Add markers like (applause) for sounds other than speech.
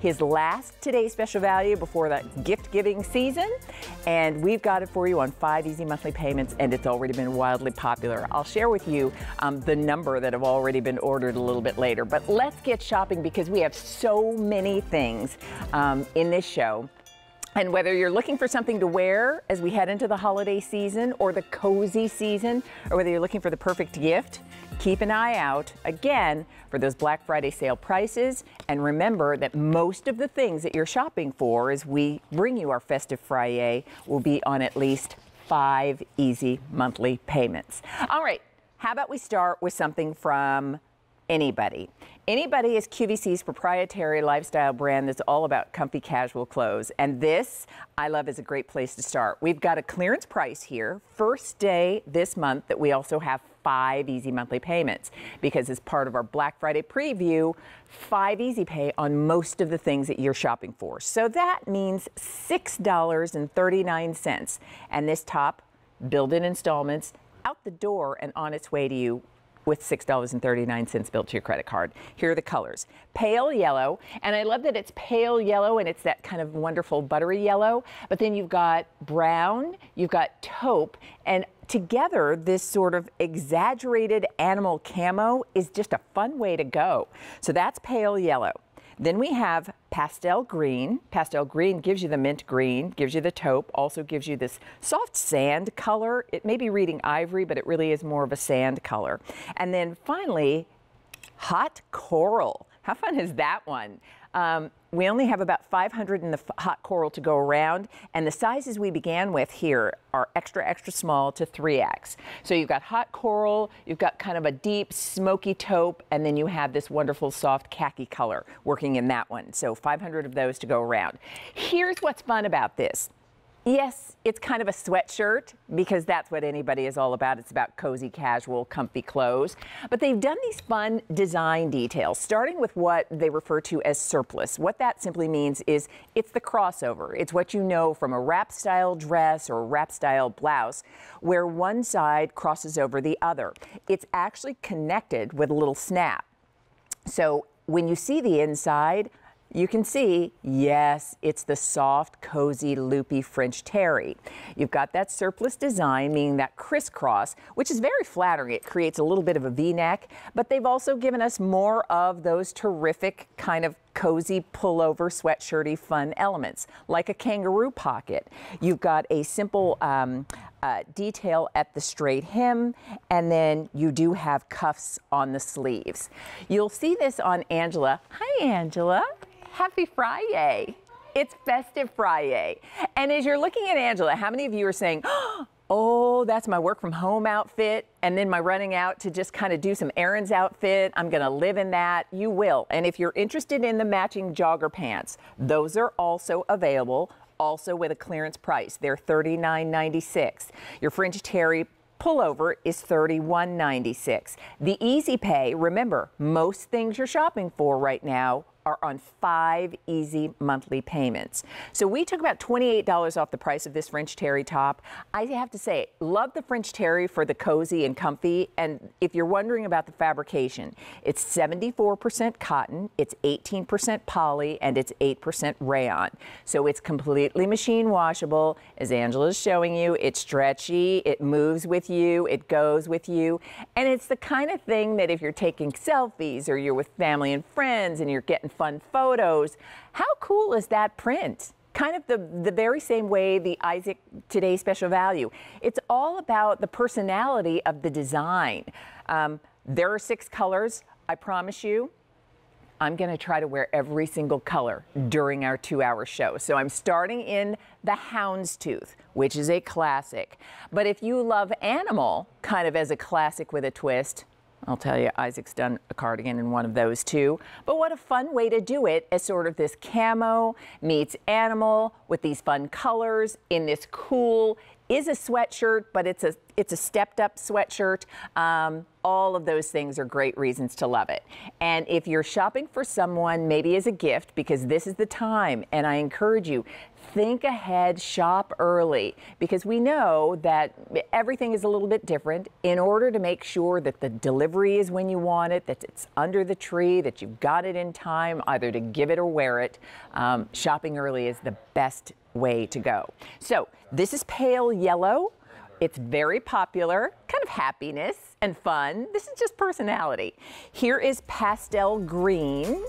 his last today Special Value before the gift giving season. And we've got it for you on five easy monthly payments, and it's already been wildly popular. I'll share with you um, the number that have already been ordered a little bit later. But let's get shopping because we have so many things um, in this show. And whether you're looking for something to wear as we head into the holiday season or the cozy season, or whether you're looking for the perfect gift, keep an eye out again for those Black Friday sale prices. And remember that most of the things that you're shopping for as we bring you our festive Friday will be on at least five easy monthly payments. All right, how about we start with something from anybody. Anybody is QVC's proprietary lifestyle brand that's all about comfy casual clothes. And this, I love, is a great place to start. We've got a clearance price here, first day this month, that we also have five easy monthly payments because as part of our Black Friday preview, five easy pay on most of the things that you're shopping for. So that means $6.39. And this top, built in installments, out the door and on its way to you with $6.39 billed to your credit card. Here are the colors. Pale yellow, and I love that it's pale yellow and it's that kind of wonderful buttery yellow, but then you've got brown, you've got taupe, and Together, this sort of exaggerated animal camo is just a fun way to go. So that's pale yellow. Then we have pastel green. Pastel green gives you the mint green, gives you the taupe, also gives you this soft sand color. It may be reading ivory, but it really is more of a sand color. And then finally, hot coral. How fun is that one? Um, we only have about 500 in the hot coral to go around, and the sizes we began with here are extra, extra small to 3X. So you've got hot coral, you've got kind of a deep smoky taupe, and then you have this wonderful soft khaki color working in that one. So 500 of those to go around. Here's what's fun about this. Yes, it's kind of a sweatshirt because that's what anybody is all about. It's about cozy, casual, comfy clothes. But they've done these fun design details, starting with what they refer to as surplus. What that simply means is it's the crossover. It's what you know from a wrap style dress or wrap style blouse where one side crosses over the other. It's actually connected with a little snap. So when you see the inside, you can see, yes, it's the soft, cozy, loopy French terry. You've got that surplus design, meaning that crisscross, which is very flattering. It creates a little bit of a V-neck, but they've also given us more of those terrific kind of cozy pullover sweatshirty fun elements like a kangaroo pocket you've got a simple um, uh, detail at the straight hem and then you do have cuffs on the sleeves you'll see this on angela hi angela happy Friday. It's Festive Friday. And as you're looking at Angela, how many of you are saying, (gasps) oh, that's my work from home outfit, and then my running out to just kind of do some errands outfit. I'm going to live in that. You will. And if you're interested in the matching jogger pants, those are also available, also with a clearance price. They're $39.96. Your French Terry pullover is $31.96. The easy pay, remember, most things you're shopping for right now are on five easy monthly payments. So we took about $28 off the price of this French Terry top. I have to say, love the French Terry for the cozy and comfy. And if you're wondering about the fabrication, it's 74% cotton, it's 18% poly, and it's 8% rayon. So it's completely machine washable. As Angela's showing you, it's stretchy, it moves with you, it goes with you. And it's the kind of thing that if you're taking selfies or you're with family and friends and you're getting fun photos. How cool is that print? kind of the, the very same way the Isaac Today Special Value. It's all about the personality of the design. Um, there are six colors, I promise you. I'm going to try to wear every single color during our two hour show. So I'm starting in the houndstooth, which is a classic. But if you love animal kind of as a classic with a twist, I'll tell you, Isaac's done a cardigan in one of those too. But what a fun way to do it as sort of this camo meets animal with these fun colors in this cool is a sweatshirt, but it's a it's a stepped up sweatshirt. Um, all of those things are great reasons to love it. And if you're shopping for someone, maybe as a gift, because this is the time, and I encourage you, think ahead, shop early, because we know that everything is a little bit different. In order to make sure that the delivery is when you want it, that it's under the tree, that you've got it in time, either to give it or wear it, um, shopping early is the best way to go. So this is pale yellow. It's very popular, kind of happiness and fun. This is just personality. Here is pastel green.